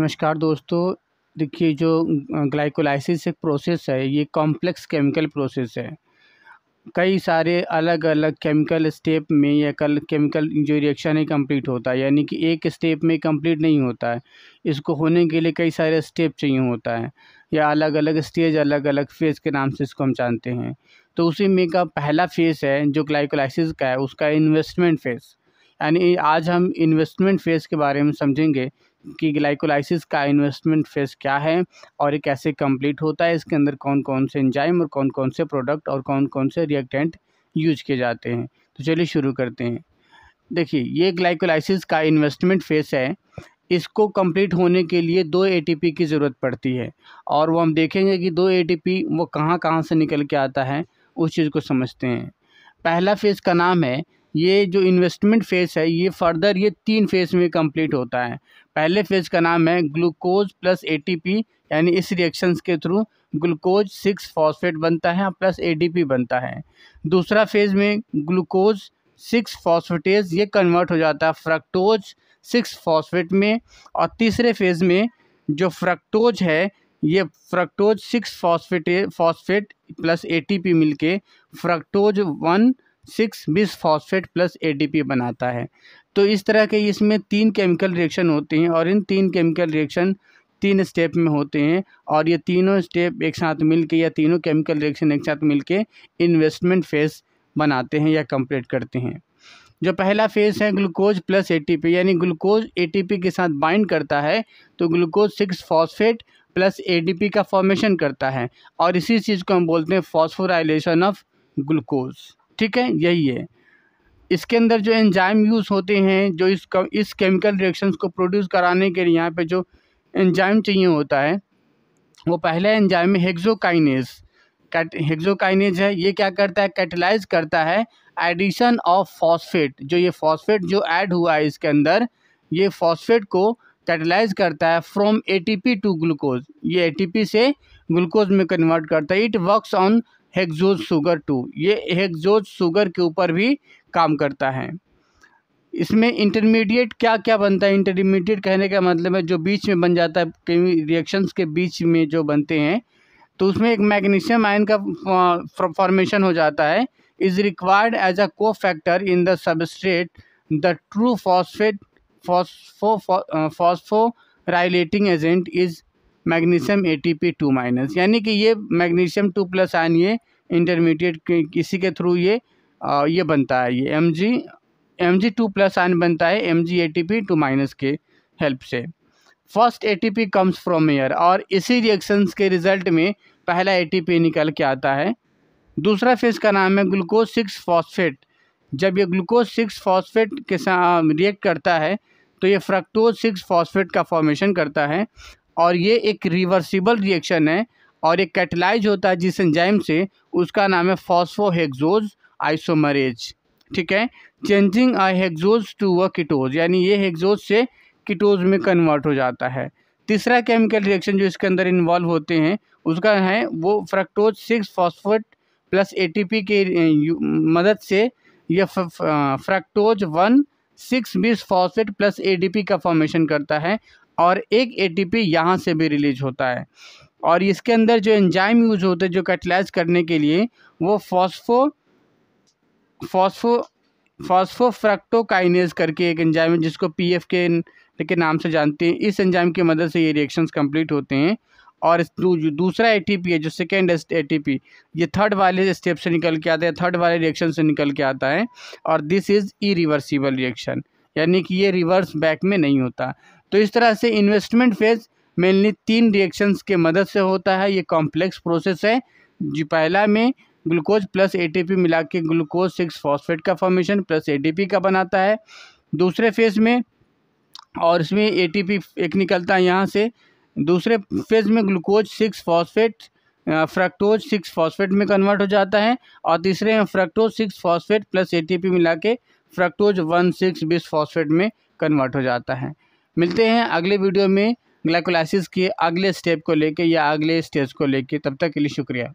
नमस्कार दोस्तों देखिए जो ग्लाइकोलाइसिस एक प्रोसेस है ये कॉम्प्लेक्स केमिकल प्रोसेस है कई सारे अलग अलग केमिकल स्टेप में या कल केमिकल जो रिएक्शन है कंप्लीट होता है यानी कि एक स्टेप में कंप्लीट नहीं होता है इसको होने के लिए कई सारे स्टेप चाहिए होता है या अलग अलग स्टेज अलग अलग फेज़ के नाम से इसको हम जानते हैं तो उसी में का पहला फेज़ है जो ग्लाइकोलाइसिस का है उसका इन्वेस्टमेंट फेज़ यानी आज हम इन्वेस्टमेंट फेज़ के बारे में समझेंगे कि ग्लाइकोलाइसिस का इन्वेस्टमेंट फेस क्या है और ये कैसे कंप्लीट होता है इसके अंदर कौन कौन से एंजाइम और कौन कौन से प्रोडक्ट और कौन कौन से रिएक्टेंट यूज किए जाते हैं तो चलिए शुरू करते हैं देखिए ये ग्लाइकोलाइसिस का इन्वेस्टमेंट फेस है इसको कंप्लीट होने के लिए दो एटीपी की ज़रूरत पड़ती है और वो हम देखेंगे कि दो एटीपी वो कहाँ कहाँ से निकल के आता है उस चीज़ को समझते हैं पहला फेज़ का नाम है ये जो इन्वेस्टमेंट फेज़ है ये फर्दर ये तीन फेज़ में कंप्लीट होता है पहले फेज का नाम है ग्लूकोज प्लस एटीपी यानी इस रिएक्शंस के थ्रू ग्लूकोज सिक्स फॉस्फेट बनता है प्लस एडीपी बनता है दूसरा फेज में ग्लूकोज सिक्स फॉस्फेटेज ये कन्वर्ट हो जाता है फ्रक्टोज सिक्स फॉस्फेट में और तीसरे फेज में जो फ्रक्टोज है ये fructose six phosphate phosphate plus A मिलके fructose one six bis phosphate plus A बनाता है तो इस तरह के इसमें तीन केमिकल रिएक्शन होते हैं और इन तीन केमिकल रिएक्शन तीन स्टेप में होते हैं और ये तीनों स्टेप एक साथ मिलके या तीनों केमिकल रिएक्शन एक साथ मिलके इन्वेस्टमेंट फेज़ बनाते हैं या कंप्लीट करते हैं जो पहला फेज़ है ग्लूकोज प्लस एटीपी यानी ग्लूकोज एटीपी के साथ बाइंड करता है तो glucose six phosphate plus ADP का फॉर्मेशन करता है और इसी चीज़ को हम बोलते हैं फॉस्फोराइलेशन ऑफ ग्लूकोज ठीक है यही है इसके अंदर जो एंजाइम यूज़ होते हैं जो इस कम, इस केमिकल रिएक्शंस को प्रोड्यूस कराने के लिए यहाँ पे जो एंजाइम चाहिए होता है वो पहला एंजाइम हेक्जोकाइनेज कैट हेक्जोकाइनेज है ये क्या करता है कैटलाइज करता है एडिशन ऑफ फॉस्फेट जो ये फॉस्फेट जो ऐड हुआ है इसके अंदर ये फॉस्फेट को कैटलाइज करता है फ्रॉम ए टू ग्लूकोज ये ए से ग्लूकोज में कन्वर्ट करता है it works on hexose sugar to ये हेक्जोज शुगर के ऊपर भी काम करता है इसमें इंटरमीडिएट क्या क्या बनता है इंटरमीडिएट कहने का मतलब है जो बीच में बन जाता है कई रिएक्शंस के बीच में जो बनते हैं तो उसमें एक मैग्नीशियम आयन का फॉर्मेशन हो जाता है is required as a cofactor in the substrate the true phosphate phospho phosphorylating agent is magnesium A T P two minus यानी कि ये मैग्नीशियम टू प्लस आयन ये इंटरमीडिएट किसी के थ्रू ये आ, ये बनता है ये M G M G two plus ion बनता है M G A T P two minus के हेल्प से first A T P comes from air और इसी रिएक्शंस के रिजल्ट में पहला ए टी पी निकल के आता है दूसरा फेज का नाम है ग्लूकोज सिक्स फॉस्फेट जब ये ग्लूकोज सिक्स फॉस्फेट के साथ रिएक्ट करता है तो ये फ्रक्टोज सिक्स फॉस्फेट का फॉर्मेशन करता है और ये एक रिवर्सिबल रिएक्शन है और एक कैटलाइज होता है जिस एंजाइम से उसका नाम है फॉस्फोहेक्सोज आइसोमरेज ठीक है चेंजिंग आ हेक्सोज टू व किटोज यानी ये हेगजोज से किटोज में कन्वर्ट हो जाता है तीसरा केमिकल रिएक्शन जो इसके अंदर इन्वॉल्व होते हैं उसका है वो fructose six phosphate plus A के मदद से यह fructose one six bis phosphate plus A का फॉर्मेशन करता है और एक ए पी यहाँ से भी रिलीज होता है और इसके अंदर जो एंजाइम यूज होते हैं जो कैटलाइज करने के लिए वो फॉस्फो फॉस्फो फॉस्फोफ्रैक्टोकाइनेज करके एक एंजाइम है जिसको पी एफ के के नाम से जानते हैं इस एंजाइम की मदद से ये रिएक्शंस कंप्लीट होते हैं और दूसरा एटीपी है जो सेकेंड एटीपी ये थर्ड वाले स्टेप से निकल के आता है थर्ड वाले रिएक्शन से निकल के आता है और this is irreversible reaction यानी कि ये रिवर्स बैक में नहीं होता तो इस तरह से इन्वेस्टमेंट फेज़ मेनली तीन रिएक्शंस के मदद से होता है ये कॉम्प्लेक्स प्रोसेस है जो पहला में ग्लूकोज प्लस एटीपी मिला के ग्लूकोज सिक्स फॉस्फेट का फॉर्मेशन प्लस एटीपी का बनाता है दूसरे फेज़ में और इसमें एटीपी एक निकलता है यहाँ से दूसरे फेज़ में glucose six phosphate fructose six phosphate में कन्वर्ट हो जाता है और तीसरे में fructose six phosphate plus P मिला के fructose one six bis phosphate में कन्वर्ट हो जाता है मिलते हैं अगले वीडियो में ग्लाइकोलाइसिस के अगले स्टेप को लेके या अगले स्टेज को लेके तब तक के लिए शुक्रिया